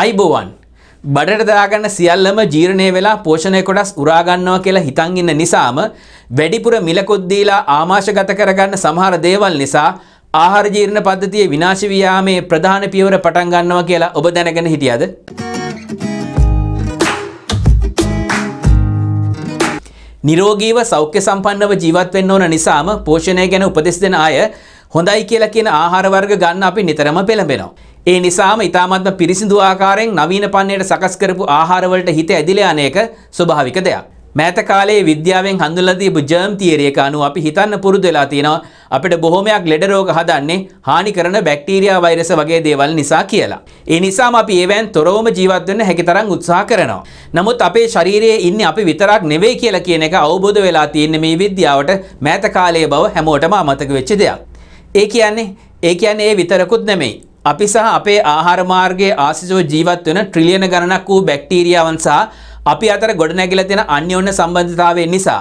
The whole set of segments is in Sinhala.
අයිබෝවන් බඩට දාගන්න සියල්ලම ජීර්ණය වෙලා පෝෂණය කොටස් උරාගන්නවා කියලා හිතන් ඉන්න නිසාම වැඩිපුර මිලකුත් දීලා ආමාශගත කරගන්න සමහර දේවල් නිසා ආහාර ජීර්ණ පද්ධතිය විනාශ වී යාමේ ප්‍රධාන පියවර පටන් ගන්නවා කියලා ඔබ දැනගෙන හිටියද? නිරෝගීව සෞඛ්‍ය සම්පන්නව ජීවත් වෙන්න ඕන නිසාම පෝෂණය ගැන උපදෙස් දෙන අය හොඳයි කියලා කියන ආහාර වර්ග ගන්න අපි නිතරම පෙළඹෙනවා. ඒ නිසාම ඉතාමත්ම පිරිසිදු ආකාරයෙන් නවීන පන්නයට සකස් කරපු ආහාරවලට හිත ඇදිලා යන එක ස්වභාවික දෙයක්. මෑත කාලේ විද්‍යාවෙන් හඳුල්ලා දීපු ජර්ම් තියරි එක අනුව අපි හිතන්න පුරුදු වෙලා තියෙනවා අපිට බොහොමයක් ලෙඩ රෝග හදන්නේ හානි කරන බැක්ටීරියා වෛරස වගේ දේවල් නිසා කියලා. ඒ නිසාම අපි ඒවෙන් තොරවම ජීවත් වෙන්න හැකි තරම් උත්සාහ කරනවා. නමුත් අපේ ශරීරයේ ඉන්නේ අපි විතරක් නෙවෙයි කියලා කියන එක අවබෝධ වෙලා තියෙන මේ විද්‍යාවට මෑත කාලයේ බව හැමෝටම අමතක වෙච්ච දෙයක්. ඒ කියන්නේ ඒ කියන්නේ ඒ විතරකුත් නෙමෙයි. අපි සහ අපේ ආහාර මාර්ගයේ ආසිසෝ ජීවත් වෙන ට්‍රිලියන ගණනක් වූ බැක්ටීරියාවන් සහ අපි අතර ගොඩනැගිලා තියෙන අන්‍යෝන්‍ය සම්බන්ධතාවය නිසා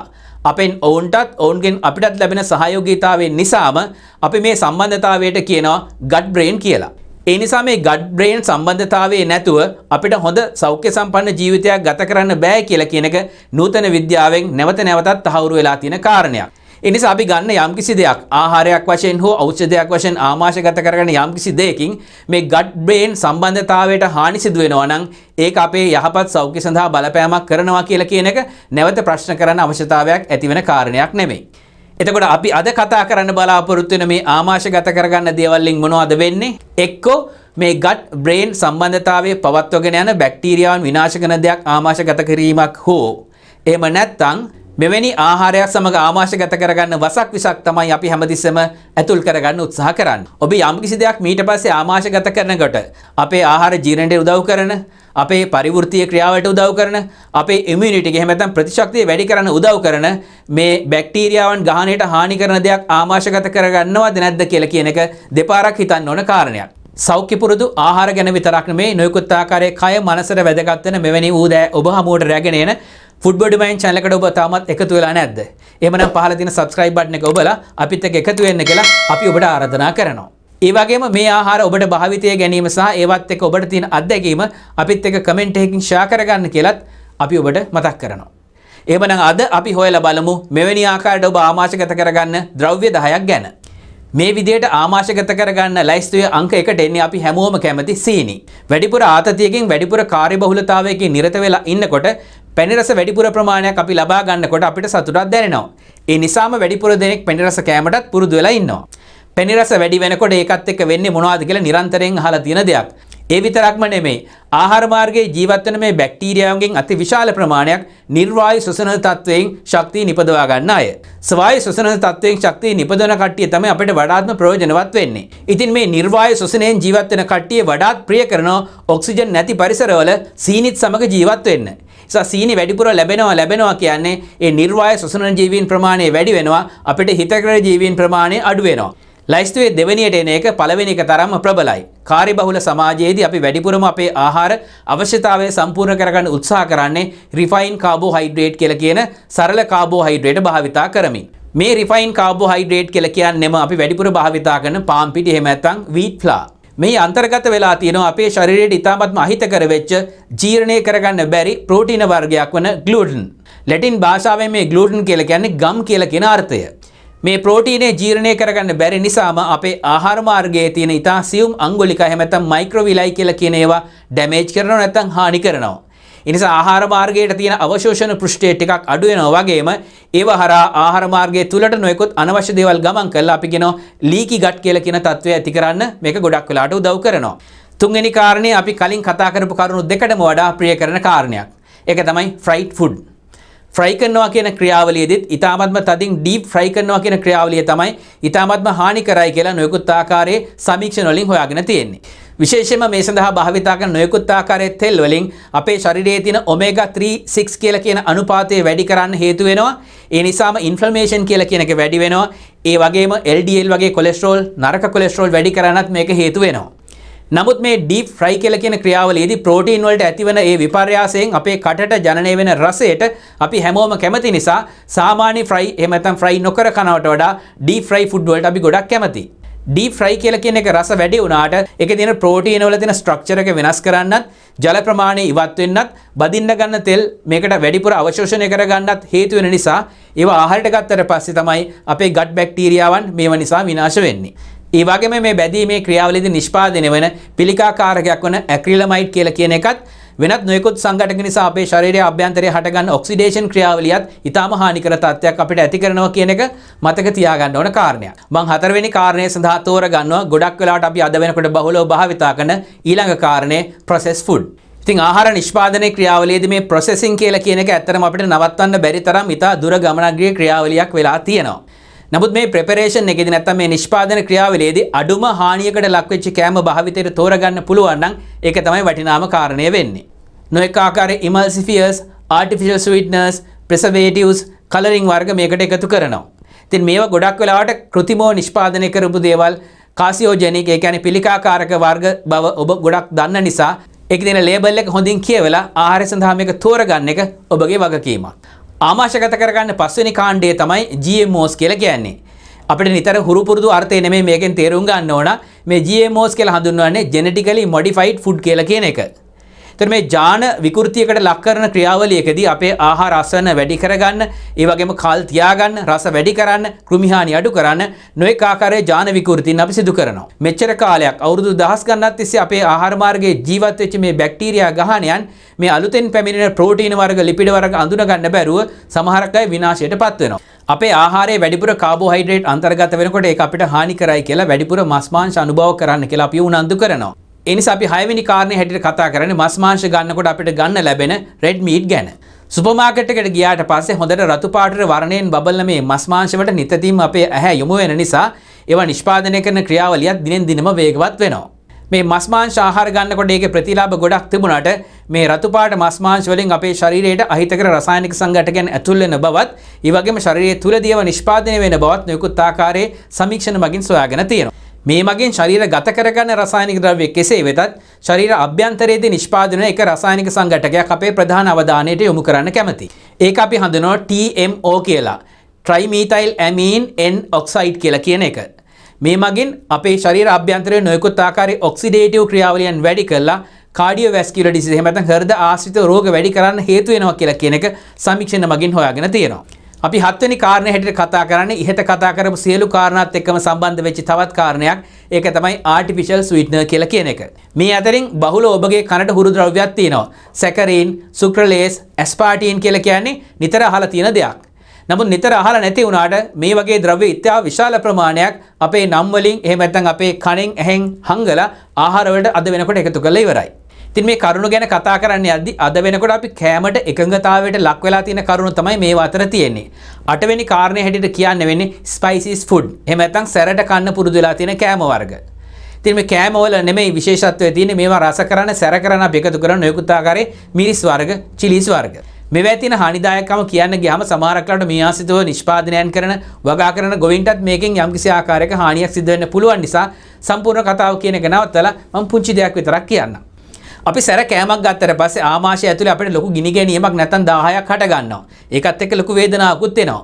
අපෙන් ඔවුන්ටත් ඔවුන්ගෙන් අපිටත් ලැබෙන සහයෝගීතාවයෙන් නිසාම අපි මේ සම්බන්ධතාවයට කියනවා ගඩ් බ්‍රේන් කියලා. ඒ නිසා මේ ගඩ් බ්‍රේන් සම්බන්ධතාවයේ නැතුව අපිට හොඳ සෞඛ්‍ය සම්පන්න ජීවිතයක් ගත කරන්න බෑ කියලා කියන එක නූතන විද්‍යාවෙන් නැවත නැවතත් තහවුරු වෙලා තියෙන කාරණයක්. එනිසා අපි ගන්න යම්කිසි දෙයක් ආහාරයක් වශයෙන් හෝ ඖෂධයක් වශයෙන් ආමාශගත කරගෙන යම්කිසි දෙයකින් මේ ගඩ් බ්‍රේන් සම්බන්ධතාවයට හානි සිදු වෙනවා නම් ඒක අපේ යහපත් සෞඛ්‍ය සඳහා බලපෑමක් කරනවා කියලා කියන එක නැවත ප්‍රශ්න කරන්න අවශ්‍යතාවයක් ඇති වෙන කාරණයක් නෙමෙයි. එතකොට අපි අද කතා කරන්න බලාපොරොත්තු වෙන මේ ආමාශගත කරගන්න දේවල් වලින් මොනවද වෙන්නේ? එක්කෝ මේ ගට් බ්‍රේන් සම්බන්ධතාවයේ පවත්වගෙන යන බැක්ටීරියාවන් විනාශ කරන දෙයක් ආමාශගත කිරීමක් හෝ එහෙම නැත්නම් මෙවැනි ආහාරයක් සමඟ ආමාශ ගත කරගන්න වසක් විසක් තමයි අපි හැමතිස්සම ඇතුල් කරගන්න උත්සාහ කරන්න. ඔබ යම්කිසි දෙයක් මීට පස්සේ ආමාශ ගත කරනකොට අපේ ආහාර ජීර්ණයට උදව් කරන අපේ පරිවෘත්තීය ක්‍රියාවට උදව් කරන අපේ ඉමුනිටි එක එහෙම නැත්නම් ප්‍රතිශක්තිය වැඩි කරන්න උදව් කරන මේ බැක්ටීරියාවන් ගහණයට හානි කරන දෙයක් ආමාශගත කරගන්නවද නැද්ද කියලා කියන එක දෙපාරක් හිතන්න ඕන කාරණයක්. සෞඛ්‍ය පුරුදු ආහාර ගැන විතරක් නෙමේ නොයෙකුත් ආකාරයේ කය මනසට වැදගත් වෙන මෙවැනි ඌදෑ ඔබ හමුවට රැගෙන එන ෆුඩ්බඩිමයින් චැනලකට ඔබ තාමත් එකතු වෙලා නැද්ද එමනම් පහල තින සබස්ක්‍රයිබ් බට්න එක ඔබලා අපිත් එක්ක එකතු වෙන්න කියලා අපි ඔබට ආරාධනා කරනවා ඒ වගේම මේ ආහාර ඔබට භාවිතය ගැනීම සහ ඒවත් එක්ක ඔබට තියෙන අත්දැකීම අපිත් එක්ක කමෙන්ට් එකකින් ෂෙයා කරගන්න කියලත් අපි ඔබට මතක් කරනවා එමනම් අද අපි හොයලා බලමු මෙවැනි ආකාරයට ඔබ ආමාශගත කරගන්න ද්‍රව්‍ය 10ක් ගැන මේ විදියට ආමාශගත කරගන්න ලයිස්තුවේ අංක එකට එන්නේ අපි හැමෝම කැමති සීනි. වැඩිපුර ආතතියකින් වැඩිපුර කාර්යබහුලතාවයකින් නිරත වෙලා ඉන්නකොට පැණිරස වැඩිපුර ප්‍රමාණයක් අපි ලබා ගන්නකොට අපිට සතුටක් දැනෙනවා. ඒ නිසාම වැඩිපුර දෙනෙක් පැණිරස කැමටත් පුරුදු වෙලා ඉන්නවා. පැණිරස වැඩි වෙනකොට ඒකත් එක්ක වෙන්නේ මොනවද කියලා නිරන්තරයෙන් අහලා තියෙන දෙයක්. ඒ විතරක්ම නෙමෙයි ආහාර මාර්ගයේ ජීවත් වෙන මේ බැක්ටීරියාවන්ගෙන් අති විශාල ප්‍රමාණයක් නිර්වායු ශ්වසන තත්වයෙන් ශක්තිය නිපදවා ගන්න අය. ස්වායු ශ්වසන තත්වයෙන් ශක්තිය නිපදවන කට්ටිය තමයි අපිට වඩාත්ම ප්‍රයෝජනවත් වෙන්නේ. ඉතින් මේ නිර්වායු ශ්වසනයෙන් ජීවත් වෙන කට්ටිය වඩාත් ප්‍රිය කරන ඔක්සිජන් නැති පරිසරවල සීනිත් සමග ජීවත් වෙන්න. නිසා සීනි වැඩිපුර ලැබෙනවා ලැබෙනවා කියන්නේ ඒ නිර්වාය ශ්වසන ජීවීන් ප්‍රමාණය වැඩි වෙනවා අපිට හිතකර ජීවීන් ප්‍රමාණය අඩු වෙනවා. ලයිස්තුවේ දෙවැනියට එන එක පළවෙනි එක තරම්ම ප්‍රබලයි. කාර්යබහුල සමාජයේදී අපි වැඩිපුරම අපේ ආහාර අවශ්‍යතාවය සම්පූර්ණ කරගන්න උත්සාහ කරන්නේ රිෆයින් කාබෝහයිඩ්‍රේට් කියලා කියන සරල කාබෝහයිඩ්‍රේට භාවිතා කරමින්. මේ රිෆයින් කාබෝහයිඩ්‍රේට් කියලා කියන්නෙම අපි වැඩිපුර භාවිතා කරන පාන් පිටි එහෙම නැත්නම් වීට් ෆ්ලා. මේ අන්තර්ගත වෙලා තියෙනවා අපේ ශරීරයට ඉතාමත්ම අහිතකර වෙච්ච ජීර්ණය කරගන්න බැරි ප්‍රෝටීන වර්ගයක් වන ග්ලූටන්. ලැටින් භාෂාවෙන් මේ ග්ලූටන් කියලා කියන්නේ ගම් කියලා කියන අර්ථය. මේ ප්‍රෝටීනේ ජීර්ණය කරගන්න බැරි නිසාම අපේ ආහාර මාර්ගයේ තියෙන ඉතා සියුම් අංගුලික එහෙම නැත්නම් මයික්‍රොවිලයි කියලා කියන ඒවා ඩැමේජ් කරනවා නැත්නම් හානි කරනවා. ඒ නිසා ආහාර මාර්ගයට තියෙන අවශෝෂණ පෘෂ්ඨය ටිකක් අඩු වෙනවා වගේම ඒව හරහා ආහාර මාර්ගයේ තුලට නොයෙකුත් අනවශ්‍ය දේවල් ගමන් කරලා අපි කියනවා ලීකි ගට් කියලා කියන තත්ත්වය ඇති කරන්න මේක ගොඩක් වෙලාට උදව් කරනවා. තුන්වෙනි කාරණේ අපි කලින් කතා කරපු කරුණු දෙකටම වඩා ප්‍රිය කරන කාරණයක්. ඒක තමයි ෆ්‍රයිඩ් ෆුඩ්. ෆ්‍රයි කරනවා කියන ක්‍රියාවලියේදීත් ඊටාත්ම තදින් ඩීප් ෆ්‍රයි කරනවා කියන ක්‍රියාවලිය තමයි ඊටාත්ම හානිකරයි කියලා නොයෙකුත් ආකාරයේ සමීක්ෂණ වලින් හොයාගෙන තියෙන්නේ. විශේෂයෙන්ම මේ සඳහා භාවිතා කරන නොයෙකුත් ආකාරයේ තෙල් වලින් අපේ ශරීරයේ තියෙන omega 36 කියලා කියන අනුපාතය වැඩි කරන්න හේතු වෙනවා. ඒ නිසාම ඉන්ෆ්ලමේෂන් කියලා කියන එක වැඩි වෙනවා. ඒ වගේම LDL වගේ කොලෙස්ටරෝල් නරක කොලෙස්ටරෝල් වැඩි කරන්නත් මේක හේතු වෙනවා. නමුත් මේ ඩීප් ෆ්‍රයි කියලා කියන ක්‍රියාවලියේදී ප්‍රෝටීන් වලට ඇතිවන ඒ විපර්යාසයෙන් අපේ කටට ජනනය වෙන රසයට අපි හැමෝම කැමති නිසා සාමාන්‍ය ෆ්‍රයි එහෙම නැත්නම් ෆ්‍රයි නොකර කනවට වඩා ඩීප් ෆ්‍රයි ෆුඩ් වලට අපි ගොඩක් කැමතියි. ඩීප් ෆ්‍රයි කියලා කියන එක රස වැඩි වුණාට ඒකේ තියෙන ප්‍රෝටීන් වල තියෙන ස්ට්‍රක්චර් එක වෙනස් කරන්නත් ජල ප්‍රමාණය ඉවත් වෙන්නත් බදින්න ගන්න තෙල් මේකට වැඩිපුර අවශෝෂණය කරගන්නත් හේතු වෙන නිසා ඒවා ආහාරයට ගත්තට පස්සේ තමයි අපේ ගට් බැක්ටීරියාවන් මේවා නිසා විනාශ වෙන්නේ. ඒවාගේම මේ බැදීමේ ක්‍රියාවලිදි නිෂ්පාදනය වන පිළිකාකාරකයක් වන ඇක්‍රිලමයිට් කියල කියන එකත් වෙනත් නොයකුත් සංගටක නිසා අපේ ශරීරය අභ්‍යන්තරය හටගන්න ඔක්සිඩේෂන් ක්‍රියාවලියත් ඉතාම හානිකර තත්ත්වයක් අපිට ඇති කරනවා කියන එක මතක තියාගන්න ඕන කාරණයක්. මං හතරවෙනි කාරණය සඳහා තෝරගන්නවා ගොඩක් වෙලාවට අපි අද වෙනකොට බහුලව භාවිතා කරන ඊළඟ කාරණේ processed food. ඉතින් ආහාර නිෂ්පාදනයේ ක්‍රියාවලියේදී මේ processing කියලා කියන එක ඇත්තටම අපිට නවත්තන්න බැරි තරම් ඉතා දුර ගමනාග්‍රිය ක්‍රියාවලියක් වෙලා තියෙනවා. නමුත් මේ ප්‍රපරේෂන් එකෙදි නැත්තම් මේ නිෂ්පාදන ක්‍රියාවලියේදී අඩුම හානියකට ලක්වෙච්ච කෑම භාවිතයට තෝරගන්න පුළුවන් නම් ඒක තමයි වටිනාම කාරණය වෙන්නේ. නොඑක ආකාරයේ emulsifiers, artificial sweeteners, preservatives, coloring වර්ග මේකට එකතු කරනවා. ඉතින් මේවා ගොඩක් වෙලාවට કૃතිමව නිෂ්පාදනය කරපු දේවල් කාසියෝජෙනික් ඒ කියන්නේ පිළිකාකාරක වර්ග බව ඔබ ගොඩක් දන්න නිසා ඒක දෙන ලේබල් එක හොඳින් කියවලා ආහාර සඳහා මේක තෝරගන්න එක ඔබගේ වගකීමක්. ආමාශගත කරගන්න පස්වෙනි කාණ්ඩය තමයි GMOs කියලා කියන්නේ. අපිට නිතර හුරු පුරුදු අර්ථය නෙමෙයි මේකෙන් තේරුම් ගන්න ඕන. මේ GMOs කියලා හඳුන්වන්නේ genetically modified food කියලා කියන එක. එතකොට මේ ජාන විකෘතියකට ලක් කරන ක්‍රියාවලියකදී අපේ ආහාර රසන වැඩි කරගන්න, ඒ වගේම කල් තියාගන්න, රස වැඩි කරන්න, කෘමිහානි අඩු කරන්න නොඑක ආකාරයේ ජාන විකෘතින් අපි සිදු කරනවා. මෙච්චර කාලයක් අවුරුදු දහස් ගණනක් තිස්සේ අපේ ආහාර මාර්ගයේ ජීවත් වෙච්ච මේ බැක්ටීරියා ගහණයන් මේ අලුතෙන් පැමිණෙන ප්‍රෝටීන වර්ග, ලිපිඩ වර්ග අඳුන ගන්න බැරුව සමහරක් අය විනාශයට පත් වෙනවා. අපේ ආහාරයේ වැඩිපුර කාබෝහයිඩ්‍රේට් අන්තර්ගත වෙනකොට ඒක අපිට හානි කරයි කියලා වැඩිපුර මස් මාංශ අනුභව කරන්න කියලා අපි උනන්දු කරනවා. එනිසා අපි හයවෙනි කාරණේ හැටියට කතා කරන්නේ මස් මාංශ ගන්නකොට අපිට ගන්න ලැබෙන රෙඩ් මීට් ගැන. සුපර් මාකට් එකට ගියාට පස්සේ හොඳට රතු පාටට වර්ණයෙන් බබලන මේ මස් මාංශ වලට නිතරම අපේ ඇහැ යොමු වෙන නිසා ඒවා නිෂ්පාදනය කරන ක්‍රියාවලියත් දිනෙන් දිනම වේගවත් වෙනවා. මේ මස් මාංශ ආහාර ගන්නකොට ඒකේ ප්‍රතිලාභ ගොඩක් තිබුණාට මේ රතු පාට මස් මාංශ වලින් අපේ ශරීරයට අහිතකර රසායනික සංඝටකයන් ඇතුල් වෙන බවත්, ඒ වගේම ශරීරයේ තුලදීව නිෂ්පාදනය වෙන බවත් නොයෙකුත් ආකාරයේ සමීක්ෂණ මගින් සොයාගෙන තියෙනවා. මේ මගින් ශරීර ගත කරගන්න රසායනික ද්‍රව්‍ය කෙසේ වෙතත් ශරීර අභ්‍යන්තරයේදී නිෂ්පාදන එක රසායනික සංඝටකයක් අපේ ප්‍රධාන අවධානයට යොමු කරන්න කැමැති. ඒක අපි හඳුනනවා TMO කියලා. ට්‍රයිමීතයිල් ඇමීන් N ඔක්සයිඩ් කියලා කියන එක. මේ මගින් අපේ ශරීර අභ්‍යන්තරයේ නොයෙකුත් ආකාරයේ ඔක්සිඩේටිව් ක්‍රියාවලියන් වැඩි කරලා කාඩියෝවැස්කියුලර් ඩිසීස් එහෙම නැත්නම් හෘද ආශ්‍රිත රෝග වැඩි කරන්න හේතු වෙනවා කියලා කියන එක සමීක්ෂණ මගින් හොයාගෙන තියෙනවා. අපි හත්වනි කාරණය හැටියට කතා කරන්නේ ඉහත කතා කරපු සියලු කාරණාත් එක්කම සම්බන්ධ වෙච්ච තවත් කාරණයක්. ඒක තමයි ආටිෆිෂල් ස්වීට්නර් කියලා කියන එක. මේ අතරින් බහුල ඔබගේ කනට හුරු ද්‍රව්‍යයක් තියෙනවා. සැකරීන්, සුක්‍රලේස්, ඇස්පාටින් කියලා කියන්නේ නිතර අහලා තියෙන දෙයක්. නමුත් නිතර අහලා නැති වුණාට මේ වගේ ද්‍රව්‍ය ඉතා විශාල ප්‍රමාණයක් අපේ නම් වලින් එහෙම නැත්නම් අපේ කණෙන් ඇහෙන් හංගලා ආහාර වලට අද වෙනකොට එකතු කරලා ඉවරයි. ඉතින් මේ කරුණු ගැන කතා කරන්න යද්දි අද වෙනකොට අපි කෑමට එකඟතාවයට ලක් වෙලා තියෙන කරුණු තමයි මේ අතර තියෙන්නේ. අටවෙනි කාරණය හැටියට කියන්න වෙන්නේ ස්පයිසිස් ෆුඩ්. එහෙම නැත්නම් සැරට කන්න පුරුදු වෙලා තියෙන කෑම වර්ග. ඉතින් මේ කෑමවල නෙමෙයි විශේෂත්වය තියෙන්නේ මේවා රස කරන සැර කරන අපි එකතු කරන නොයෙකුත් ආකාරයේ මිරිස් වර්ග, චිලිස් වර්ග. මෙවැ තියෙන හානිදායකකම කියන්න ගියාම සමහරක්ලට මේ ආසිතව නිෂ්පාදනයන් කරන වගා කරන ගොවින්ටත් මේකෙන් යම්කිසි ආකාරයක හානියක් සිද්ධ වෙන්න පුළුවන් නිසා සම්පූර්ණ කතාව කියන එක නවත්තලා මම පුංචි දෙයක් විතරක් කියන්නම්. අපි සැර කෑමක් ගත්තට පස්සේ ආමාශය ඇතුලේ අපිට ලොකු ගිනි ගැනීමක් නැත්නම් 10ක් හට ගන්නවා. ඒකත් එක්ක ලොකු වේදනාවකුත් එනවා.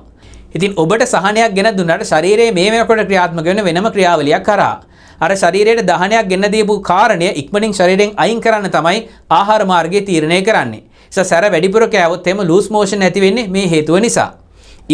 ඉතින් ඔබට සහනයක් ගෙන දුන්නාට ශරීරයේ මේ වෙනකොට ක්‍රියාත්මක වෙන වෙනම ක්‍රියාවලියක් කරා. අර ශරීරයට දහනයක් ගෙන දීපු කාරණය ඉක්මනින් ශරීරයෙන් අයින් කරන්න තමයි ආහාර මාර්ගයේ තීරණය කරන්නේ. ඒ සැර වැඩිපුර කෑවොත් එහෙම ලූස් මෝෂන් ඇති වෙන්නේ මේ හේතුව නිසා.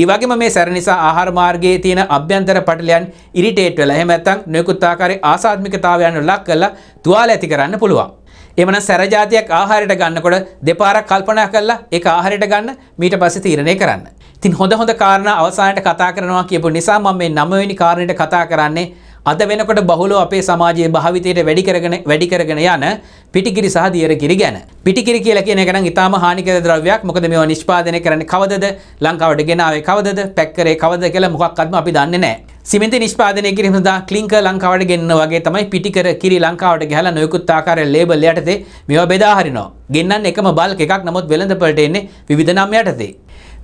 ඒවගේම මේ සැර නිසා ආහාර මාර්ගයේ තියෙන අභ්‍යන්තර පටලයන් ඉරිටේට් වෙලා එහෙම නැත්නම් නොයෙකුත් ආකාරයේ ආසාත්මිකතාවයන් ලක් කරලා තුවාල ඇති කරන්න පුළුවන්. එමන සැරජාතියක් ආහාරයට ගන්නකොට දෙපාරක් කල්පනා කරලා ඒ ආහාරයට ගන්න මීට පස්සේ තීරණය කරන්න. ඉතින් හොඳ හොඳ කාරණා අවසානයට කතා කරනවා කියපු නිසා මම මේ 9 වෙනි කාරණයට කතා කරන්නේ අද වෙනකොට බහුලව අපේ සමාජයේ භාවිතයට වැඩි කරගෙන වැඩි කරගෙන යන පිටිකිරි සහ දියරකිරි ගැන. පිටිකිරි කියලා කියන එක නම් ඊටාම හානිකර ද්‍රව්‍යයක්. මොකද මේවා නිෂ්පාදනය කරන්නේ කවදද? ලංකාවට ගෙනාවේ කවදද? පැක් කරේ කවදද කියලා මොකක්වත්ම අපි දන්නේ නැහැ. සිමෙන්ති නිෂ්පාදනය කිරීම සඳහා ක්ලින්කර් ලංකාවට ගෙන්න වගේ තමයි පිටිකර කිරි ලංකාවට ගහලා නොයෙකුත් ආකාරයේ ලේබල් යටතේ මේවා බෙදා හරිනවා. ගෙන්නන්නේ එකම බල්ක් එකක් නමුත් වෙළඳපළට එන්නේ විවිධ නම් යටතේ.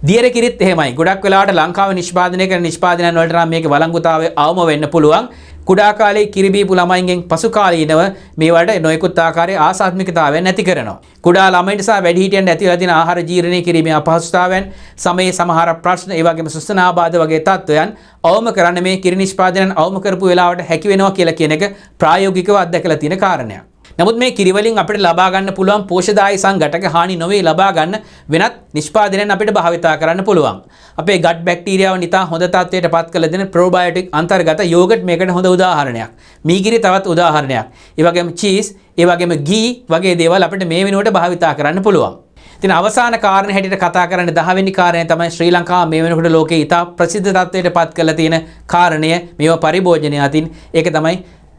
දියර කිරිත් එහෙමයි. ගොඩක් වෙලාවට ලංකාව නිෂ්පාදනය කරන නිෂ්පාදනයන් වලට නම් මේකේ වළංගුතාවය අවම වෙන්න පුළුවන්. කුඩා කාලේ කිරිබීපු ළමයින්ගෙන් පසු කාලීනව මේවට නොයෙකුත් ආකාරයේ ආසාත්මිකතාවයන් ඇති කරනවා. කුඩා ළමයින්ට සහ වැඩිහිටියන්ට ඇතිවලා තියෙන ආහාර ජීර්ණය කිරීමේ අපහසුතාවයන්, සමයේ සමහර ප්‍රශ්න, ඒ වගේම සුස්තනාබාධ වගේ තත්ත්වයන් අවම කරන්න මේ කිරි නිෂ්පාදනයන් අවම කරපු වෙලාවට හැකි වෙනවා කියලා කියන එක ප්‍රායෝගිකව අත්දැකලා තියෙන කාරණයක්. නමුත් මේ කිරිවලින් අපිට ලබා ගන්න පුළුවන් පෝෂදායී සංඝටක හානි නොවේ ලබා ගන්න වෙනත් නිෂ්පාදනයන් අපිට භාවිතා කරන්න පුළුවන්. අපේ ගට් බැක්ටීරියාව නිතා හොඳ තත්ත්වයට පත් කළ දෙන ප්‍රෝබයොටික් අන්තර්ගත යෝගට් මේකට හොඳ උදාහරණයක්. මීගිරි තවත් උදාහරණයක්. ඒ වගේම චීස්, ඒ වගේම ඝී වගේ දේවල් අපිට මේ වෙනුවට භාවිතා කරන්න පුළුවන්. තින අවසාන කාරණ හැටියට කතා කරන දහවෙනි කාරණය තමයි ශ්‍රී ලංකා මේ වෙනකොට ලෝකේ ඉතා ප්‍රසිද්ධ තත්ත්වයට පත් කරලා තියෙන කාරණය මේවා පරිභෝජනය අතින් ඒක තමයි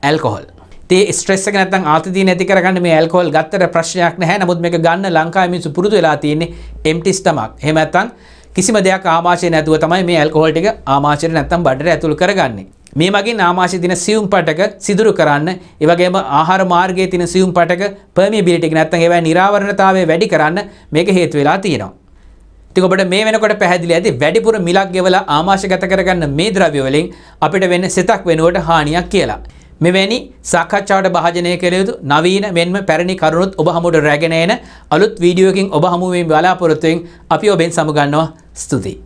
ඇල්කොහොල්. තේ ස්ට්‍රෙස් එක නැත්නම් ආතතිය නැති කරගන්න මේ ඇල්කොහොල් ගත්තට ප්‍රශ්නයක් නැහැ. නමුත් මේක ගන්න ලංකාවේ මිනිස්සු පුරුදු වෙලා තියෙන්නේ empty stomach. එහෙම නැත්නම් කිසිම දෙයක් ආමාශය නැතුව තමයි මේ ඇල්කොහොල් ටික ආමාශයට නැත්නම් බඩට ඇතුල් කරගන්නේ. මේ මගින් ආමාශය දින සියුම් පටක සිදුරු කරන්න ඒ වගේම ආහාර මාර්ගයේ තියෙන සියුම් පටක permeability එක නැත්නම් ඒවැ නිරාවරණතාවය වැඩි කරන්න මේක හේතු වෙලා තියෙනවා. ඉතින් ඔබට මේ වෙනකොට පැහැදිලි ඇති වැඩිපුර මිලක් ගෙවලා ආමාශය ගත කරගන්න මේ ද්‍රව්‍ය වලින් අපිට වෙන සිතක් වෙනුවට හානියක් කියලා. මෙවැනි සාකච්ඡාවට භාජනය කළ යුතු නවීන මෙන්ම පැරණි කරුණුත් ඔබ හමුවට රැගෙන එන අලුත් වීඩියෝ එකකින් ඔබ හමුවේ බලාපොරොත්තුෙන් අපි ඔබෙන් සමුගන්නවා ස්තුතියි